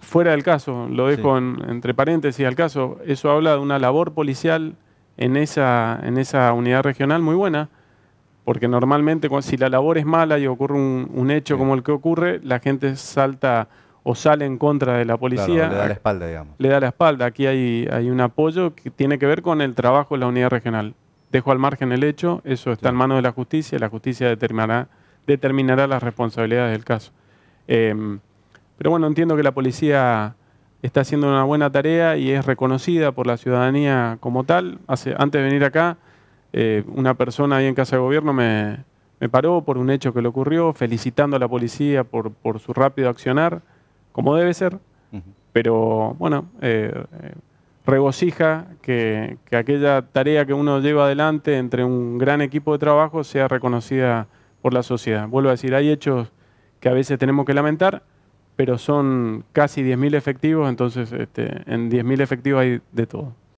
fuera del caso, lo dejo entre paréntesis al caso, eso habla de una labor policial en esa, en esa unidad regional muy buena, porque normalmente si la labor es mala y ocurre un, hecho como el que ocurre, la gente salta o sale en contra de la policía. le da la espalda, digamos. Le da la espalda. Aquí hay, hay un apoyo que tiene que ver con el trabajo de la unidad regional. Dejo al margen el hecho, eso está en manos de la justicia, la justicia determinará, determinará las responsabilidades del caso. Em, pero bueno, entiendo que la policía está haciendo una buena tarea y es reconocida por la ciudadanía como tal. antes de venir acá, eh, una persona ahí en Casa de Gobierno me, paró por un hecho que le ocurrió, felicitando a la policía por, su rápido accionar, como debe ser. Pero bueno, eh, regocija que, aquella tarea que uno lleva adelante entre un gran equipo de trabajo sea reconocida por la sociedad. Vuelvo a decir, hay hechos que a veces tenemos que lamentar, pero son casi 10.000 efectivos, entonces este, en 10.000 efectivos hay de todo.